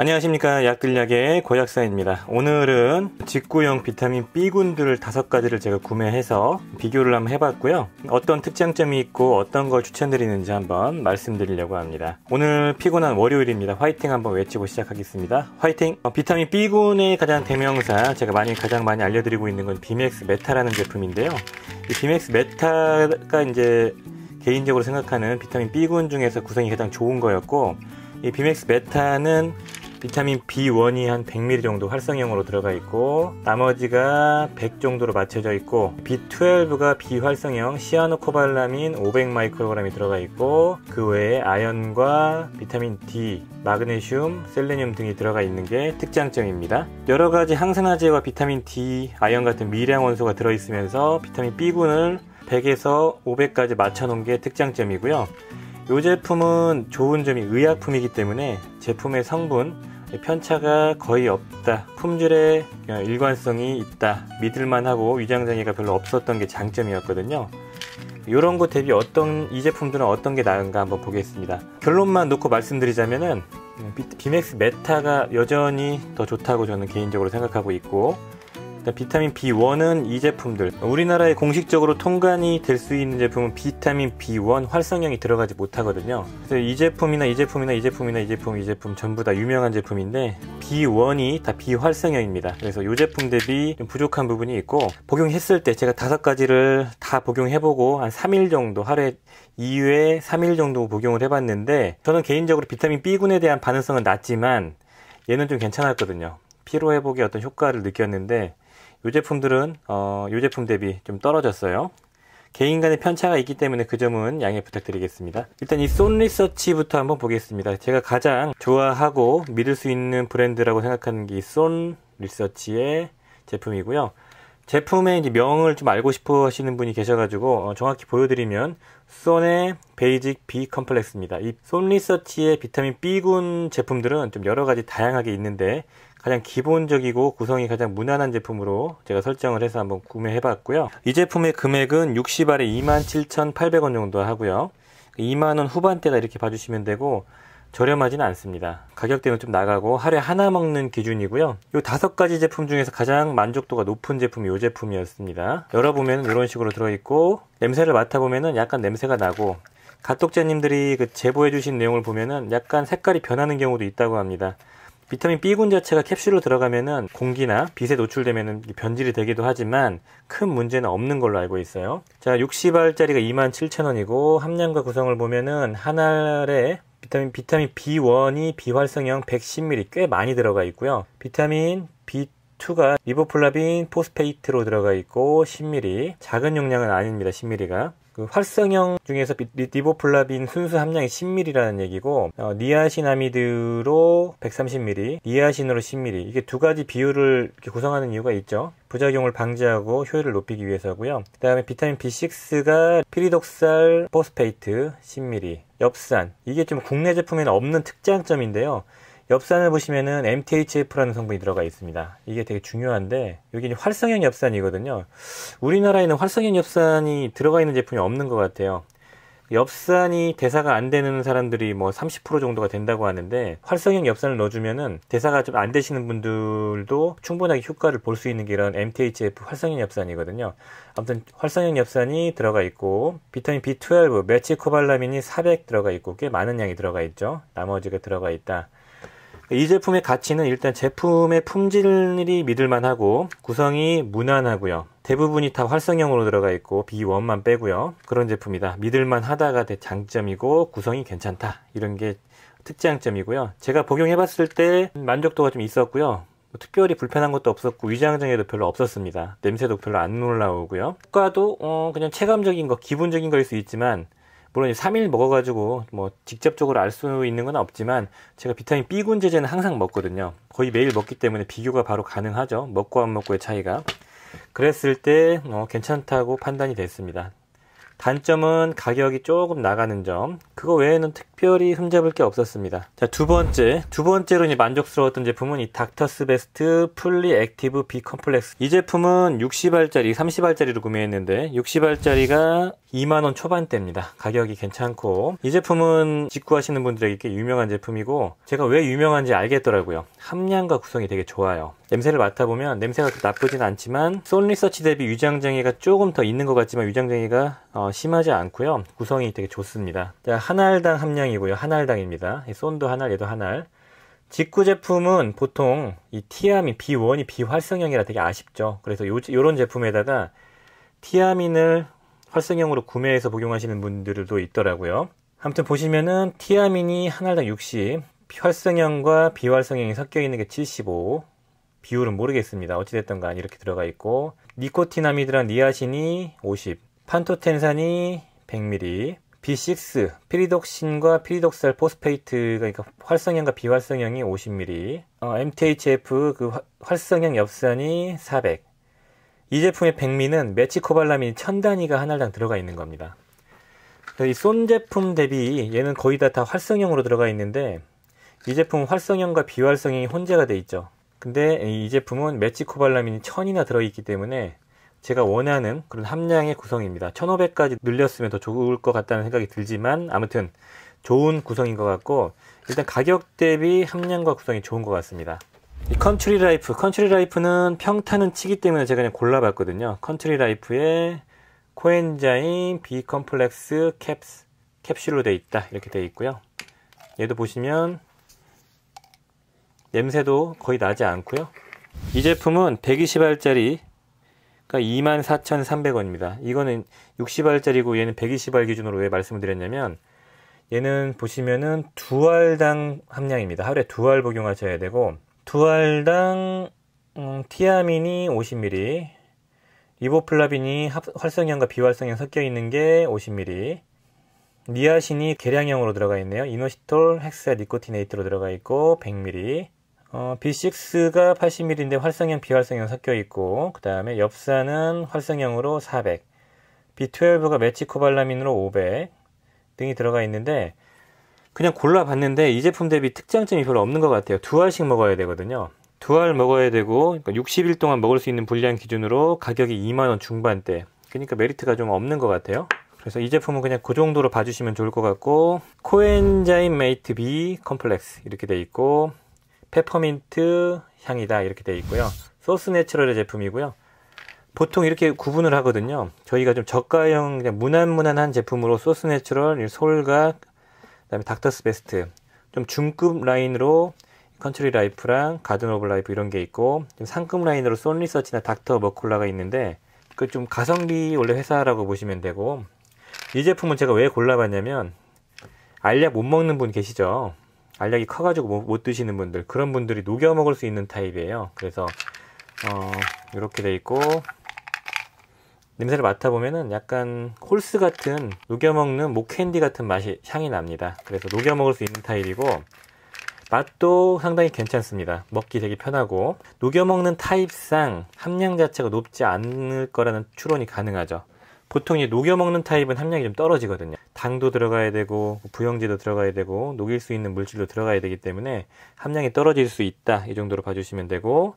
안녕하십니까 약들약의 고약사입니다 오늘은 직구용 비타민 B군들을 다섯 가지를 제가 구매해서 비교를 한번 해봤고요 어떤 특장점이 있고 어떤 걸 추천드리는지 한번 말씀드리려고 합니다 오늘 피곤한 월요일입니다 화이팅 한번 외치고 시작하겠습니다 화이팅! 어, 비타민 B군의 가장 대명사 제가 많이 가장 많이 알려드리고 있는 건 비맥스 메타라는 제품인데요 이 비맥스 메타가 이제 개인적으로 생각하는 비타민 B군 중에서 구성이 가장 좋은 거였고 이 비맥스 메타는 비타민 B1이 한 100ml 정도 활성형으로 들어가 있고 나머지가 100 정도로 맞춰져 있고 B12가 비활성형 시아노코발라민 500마이크로그램이 들어가 있고 그 외에 아연과 비타민 D, 마그네슘, 셀레늄 등이 들어가 있는 게 특장점입니다. 여러 가지 항산화제와 비타민 D, 아연 같은 미량 원소가 들어 있으면서 비타민 B군을 100에서 500까지 맞춰 놓은 게 특장점이고요. 이 제품은 좋은 점이 의약품이기 때문에 제품의 성분 편차가 거의 없다 품질의 일관성이 있다 믿을만하고 위장장애가 별로 없었던 게 장점이었거든요 이런 것 대비 어떤 이 제품들은 어떤 게 나은가 한번 보겠습니다 결론만 놓고 말씀드리자면은 음, 비맥스 메타가 여전히 더 좋다고 저는 개인적으로 생각하고 있고 그러니까 비타민 B1은 이 제품들 우리나라에 공식적으로 통관이 될 수 있는 제품은 비타민 B1 활성형이 들어가지 못하거든요 그래서 이 제품이나 이 제품이나 이 제품이나 이 제품 이 제품 전부 다 유명한 제품인데 B1이 다 비활성형입니다 그래서 이 제품 대비 부족한 부분이 있고 복용했을 때 제가 다섯 가지를 다 복용해보고 한 3일 정도 하루에 2회 3일 정도 복용을 해봤는데 저는 개인적으로 비타민 B군에 대한 반응성은 낮지만 얘는 좀 괜찮았거든요 피로 회복의 어떤 효과를 느꼈는데 이 제품들은 어, 이 제품 대비 좀 떨어졌어요. 개인 간의 편차가 있기 때문에 그 점은 양해 부탁드리겠습니다. 일단 이손 리서치부터 한번 보겠습니다. 제가 가장 좋아하고 믿을 수 있는 브랜드라고 생각하는 게손 리서치의 제품이고요. 제품의 이제 명을 좀 알고 싶어 하시는 분이 계셔가지고 어, 정확히 보여드리면 손의 베이직 B 컴플렉스입니다. 이손 리서치의 비타민 B군 제품들은 좀 여러 가지 다양하게 있는데 가장 기본적이고 구성이 가장 무난한 제품으로 제가 설정을 해서 한번 구매해 봤고요. 이 제품의 금액은 60알에 27,800원 정도 하고요. 2만원 후반대다 이렇게 봐주시면 되고 저렴하진 않습니다. 가격대는 좀 나가고 하루에 하나 먹는 기준이고요. 이 다섯 가지 제품 중에서 가장 만족도가 높은 제품이 이 제품이었습니다. 열어보면 이런 식으로 들어있고 냄새를 맡아보면 약간 냄새가 나고 가독자님들이 그 제보해주신 내용을 보면 약간 색깔이 변하는 경우도 있다고 합니다. 비타민 B군 자체가 캡슐로 들어가면은 공기나 빛에 노출되면은 변질이 되기도 하지만 큰 문제는 없는 걸로 알고 있어요. 자, 60알짜리가 27,000원이고 함량과 구성을 보면은 한 알에 비타민 비타민 B1이 비활성형 110ml 꽤 많이 들어가 있고요. 비타민 B 2가 리보플라빈 포스페이트로 들어가 있고 10ml 작은 용량은 아닙니다 10ml가 그 활성형 중에서 리보플라빈 순수 함량이 10ml라는 얘기고 어, 니아신아미드로 130ml, 니아신으로 10ml 이게 두 가지 비율을 구성하는 이유가 있죠. 부작용을 방지하고 효율을 높이기 위해서고요. 그 다음에 비타민 B6가 피리독살 포스페이트 10ml, 엽산 이게 좀 국내 제품에는 없는 특장점인데요. 엽산을 보시면은 MTHF라는 성분이 들어가 있습니다. 이게 되게 중요한데 여기 활성형 엽산이거든요. 우리나라에는 활성형 엽산이 들어가 있는 제품이 없는 것 같아요. 엽산이 대사가 안 되는 사람들이 뭐 30% 정도가 된다고 하는데 활성형 엽산을 넣어주면은 대사가 좀 안 되시는 분들도 충분하게 효과를 볼 수 있는 게 이런 MTHF 활성형 엽산이거든요. 아무튼 활성형 엽산이 들어가 있고 비타민 B12, 메치코발라민이 400 들어가 있고 꽤 많은 양이 들어가 있죠. 나머지가 들어가 있다. 이 제품의 가치는 일단 제품의 품질이 믿을만하고 구성이 무난하고요. 대부분이 다 활성형으로 들어가 있고 B1만 빼고요. 그런 제품이다. 믿을만하다가 장점이고 구성이 괜찮다. 이런 게 특장점이고요. 제가 복용해봤을 때 만족도가 좀 있었고요. 뭐 특별히 불편한 것도 없었고 위장장애도 별로 없었습니다. 냄새도 별로 안 올라오고요. 효과도 어 그냥 체감적인 거, 기본적인 거일 수 있지만 물론 3일 먹어가지고 뭐 직접적으로 알 수 있는 건 없지만 제가 비타민 B군 제제는 항상 먹거든요. 거의 매일 먹기 때문에 비교가 바로 가능하죠. 먹고 안 먹고의 차이가. 그랬을 때 어, 괜찮다고 판단이 됐습니다. 단점은 가격이 조금 나가는 점 그거 외에는 특별히 흠잡을 게 없었습니다 자 두 번째 두 번째로 이제 만족스러웠던 제품은 이 닥터스 베스트 풀리 액티브 B 컴플렉스 이 제품은 60알짜리 30알짜리로 구매했는데 60알짜리가 2만원 초반대입니다 가격이 괜찮고 이 제품은 직구하시는 분들에게 꽤 유명한 제품이고 제가 왜 유명한지 알겠더라고요 함량과 구성이 되게 좋아요 냄새를 맡아보면 냄새가 나쁘진 않지만 솔 리서치 대비 유장쟁이가 조금 더 있는 것 같지만 유장쟁이가 어, 심하지 않고요. 구성이 되게 좋습니다. 자, 한 알당 함량이고요. 한 알당입니다. 손도한 알, 얘도 한 알. 직구 제품은 보통 이 티아민, B1이 비활성형이라 되게 아쉽죠. 그래서 요, 요런 제품에다가 티아민을 활성형으로 구매해서 복용하시는 분들도 있더라고요. 아무튼 보시면은 티아민이 한 알당 60, 활성형과 비활성형이 섞여 있는 게 75, 비율은 모르겠습니다. 어찌됐던간 이렇게 들어가 있고 니코티나미드랑 니아신이 50, 판토텐산이 100ml, B6, 피리독신과 피리독살 포스페이트, 그러니까 활성형과 비활성형이 50ml, 어, MTHF 그 활성형 엽산이 400. 이 제품의 백미는 매치코발라민 1000단위가 한 알당 들어가 있는 겁니다. 이 쏜 제품 대비 얘는 거의 다, 다 활성형으로 들어가 있는데 이 제품 은 활성형과 비활성형이 혼재가 돼 있죠. 근데 이 제품은 매치코발라민이 1000이나 들어있기 때문에 제가 원하는 그런 함량의 구성입니다. 1500까지 늘렸으면 더 좋을 것 같다는 생각이 들지만 아무튼 좋은 구성인 것 같고 일단 가격 대비 함량과 구성이 좋은 것 같습니다. 이 컨트리 라이프, 컨트리 라이프는 평탄은 치기 때문에 제가 그냥 골라봤거든요. 컨트리 라이프에 코엔자인, 비컴플렉스, 캡스, 캡슐로 되어 있다 이렇게 되어 있고요. 얘도 보시면 냄새도 거의 나지 않고요. 이 제품은 120알짜리 그러니까 24,300원입니다. 이거는 60알짜리고 얘는 120알 기준으로 왜 말씀을 드렸냐면 얘는 보시면은 두 알당 함량입니다. 하루에 두 알 복용하셔야 되고 두 알당 음, 티아민이 50ml, 리보플라빈이 합, 활성형과 비활성형 섞여 있는 게 50ml, 니아신이 계량형으로 들어가 있네요. 이노시톨, 헥사, 니코티네이트로 들어가 있고 100ml, 어, B6가 80mm인데 활성형, 비활성형 섞여 있고, 그 다음에 엽사는 활성형으로 400, B12가 매치코발라민으로500 등이 들어가 있는데, 그냥 골라봤는데 이 제품 대비 특장점이 별로 없는 것 같아요. 두 알씩 먹어야 되거든요. 두 알 먹어야 되고, 그러니까 60일 동안 먹을 수 있는 분량 기준으로 가격이 2만원 중반대. 그러니까 메리트가 좀 없는 것 같아요. 그래서 이 제품은 그냥 그 정도로 봐주시면 좋을 것 같고, 코엔자인 메이트 B 컴플렉스 이렇게 돼 있고, 페퍼민트 향이다 이렇게 되어 있고요. 소스 내추럴의 제품이고요. 보통 이렇게 구분을 하거든요. 저희가 좀 저가형 그냥 무난무난한 제품으로 소스 내추럴, 솔각, 그다음에 닥터스 베스트 좀 중급 라인으로 컨트리 라이프랑 가든 오브 라이프 이런 게 있고 좀 상급 라인으로 솔 리서치나 닥터 머콜라가 있는데 그 좀 가성비 원래 회사라고 보시면 되고 이 제품은 제가 왜 골라봤냐면 알약 못 먹는 분 계시죠? 알약이 커가지고 못, 못 드시는 분들 그런 분들이 녹여 먹을 수 있는 타입이에요. 그래서 어, 이렇게 돼 있고 냄새를 맡아보면은 약간 콜스 같은 녹여먹는 목캔디 같은 맛이 향이 납니다. 그래서 녹여먹을 수 있는 타입이고 맛도 상당히 괜찮습니다. 먹기 되게 편하고 녹여먹는 타입상 함량 자체가 높지 않을 거라는 추론이 가능하죠. 보통 이 녹여 먹는 타입은 함량이 좀 떨어지거든요. 당도 들어가야 되고 부영제도 들어가야 되고 녹일 수 있는 물질도 들어가야 되기 때문에 함량이 떨어질 수 있다 이 정도로 봐주시면 되고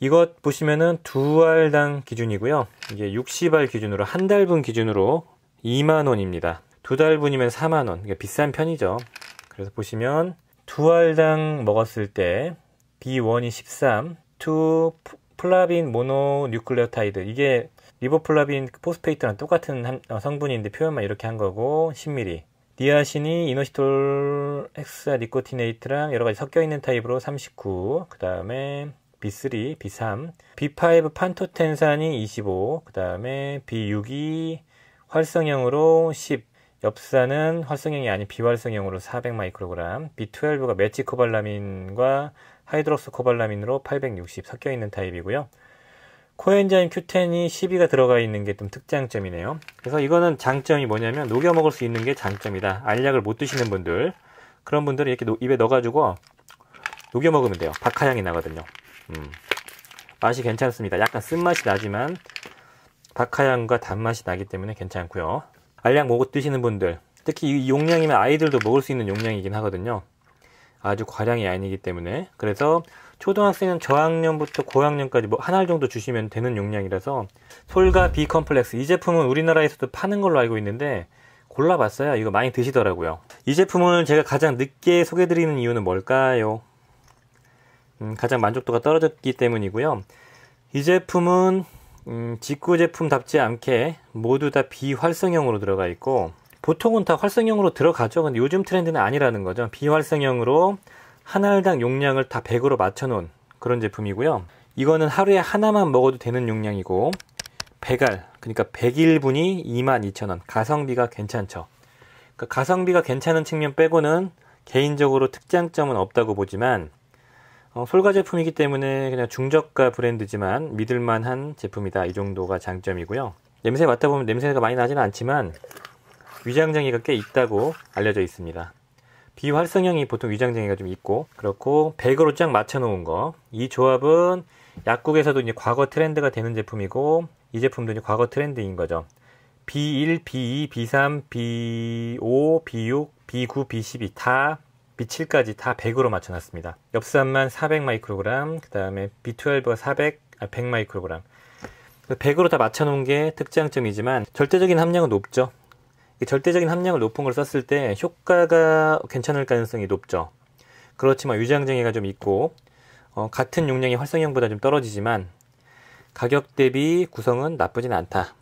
이것 보시면은 두 알당 기준이고요. 이게 60알 기준으로 한 달분 기준으로 2만 원입니다. 두 달분이면 4만 원. 그러 비싼 편이죠. 그래서 보시면 두 알당 먹었을 때 B1이 13, 2 플라빈 모노뉴클레오타이드 이게 리보플라빈 그 포스페이트랑 똑같은 한, 어, 성분인데 표현만 이렇게 한 거고 10ml 니아신이 이노시톨 헥사 니코티네이트랑 여러 가지 섞여 있는 타입으로 39, 그 다음에 B3, B3, B5 판토텐산이 25, 그 다음에 B6이 활성형으로 10, 엽산은 활성형이 아닌 비활성형으로 400마이크로그램, B12가 메치코발라민과 하이드록스 코발라민으로 860 섞여 있는 타입이고요. 코엔자임 Q10이 12가 들어가 있는 게 좀 특장점이네요. 그래서 이거는 장점이 뭐냐면 녹여 먹을 수 있는 게 장점이다. 알약을 못 드시는 분들 그런 분들은 이렇게 노, 입에 넣어가지고 녹여 먹으면 돼요. 박하향이 나거든요. 음. 맛이 괜찮습니다. 약간 쓴맛이 나지만 박하향과 단맛이 나기 때문에 괜찮고요. 알약 못 드시는 분들 특히 이 용량이면 아이들도 먹을 수 있는 용량이긴 하거든요. 아주 과량이 아니기 때문에 그래서 초등학생은 저학년부터 고학년까지 뭐한 알 정도 주시면 되는 용량이라서 솔가 B 컴플렉스 이 제품은 우리나라에서도 파는 걸로 알고 있는데 골라봤어요. 이거 많이 드시더라고요. 이 제품을 제가 가장 늦게 소개드리는 이유는 뭘까요? 음, 가장 만족도가 떨어졌기 때문이고요. 이 제품은 음, 직구 제품답지 않게 모두 다 비활성형으로 들어가 있고 보통은 다 활성형으로 들어가죠. 근데 요즘 트렌드는 아니라는 거죠. 비활성형으로 한 알당 용량을 다 100으로 맞춰놓은 그런 제품이고요. 이거는 하루에 하나만 먹어도 되는 용량이고 100알, 그러니까 100일분이 22,000원. 가성비가 괜찮죠. 그러니까 가성비가 괜찮은 측면 빼고는 개인적으로 특장점은 없다고 보지만 어, 솔가 제품이기 때문에 그냥 중저가 브랜드지만 믿을만한 제품이다. 이 정도가 장점이고요. 냄새 맡아보면 냄새가 많이 나지는 않지만 위장장애가 꽤 있다고 알려져 있습니다. 비활성형이 보통 위장장애가좀 있고 그렇고 100으로 쫙 맞춰놓은 거 이 조합은 약국에서도 이제 과거 트렌드가 되는 제품이고 이 제품도 이제 과거 트렌드인 거죠. B1, B2, B3, B5, B6, B9, B12 다 B7까지 다 100으로 맞춰놨습니다. 엽산만 400 마이크로그램, 그 다음에 B12가 400, 아, 100 마이크로그램. 100으로 다 맞춰놓은 게 특장점이지만 절대적인 함량은 높죠. 절대적인 함량을 높은 걸 썼을 때 효과가 괜찮을 가능성이 높죠. 그렇지만 위장장애가 좀 있고 어, 같은 용량의 활성형보다 좀 떨어지지만 가격 대비 구성은 나쁘진 않다.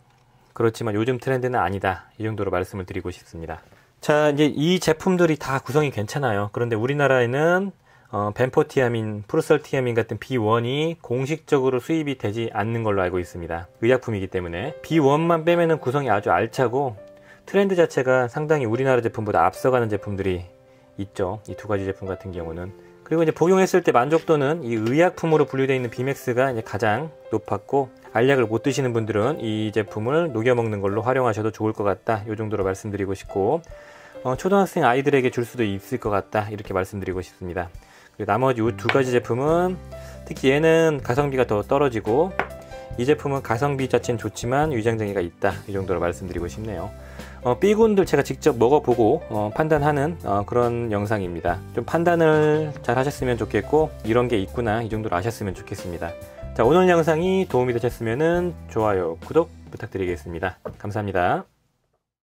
그렇지만 요즘 트렌드는 아니다. 이 정도로 말씀을 드리고 싶습니다. 자, 이제 이 제품들이 다 구성이 괜찮아요. 그런데 우리나라에는 어, 벤포티아민, 프루설티아민 같은 B1이 공식적으로 수입이 되지 않는 걸로 알고 있습니다. 의약품이기 때문에 B1만 빼면은 구성이 아주 알차고 트렌드 자체가 상당히 우리나라 제품보다 앞서가는 제품들이 있죠. 이 두 가지 제품 같은 경우는. 그리고 이제 복용했을 때 만족도는 이 의약품으로 분류되어 있는 비맥스가 이제 가장 높았고 알약을 못 드시는 분들은 이 제품을 녹여 먹는 걸로 활용하셔도 좋을 것 같다. 이 정도로 말씀드리고 싶고 어, 초등학생 아이들에게 줄 수도 있을 것 같다. 이렇게 말씀드리고 싶습니다. 그리고 나머지 이두 가지 제품은 특히 얘는 가성비가 더 떨어지고 이 제품은 가성비 자체는 좋지만 위장장애가 있다. 이 정도로 말씀드리고 싶네요. 어, B군들 제가 직접 먹어보고 어, 판단하는 어, 그런 영상입니다. 좀 판단을 잘 하셨으면 좋겠고 이런 게 있구나 이 정도로 아셨으면 좋겠습니다. 자 오늘 영상이 도움이 되셨으면 좋아요, 구독 부탁드리겠습니다. 감사합니다.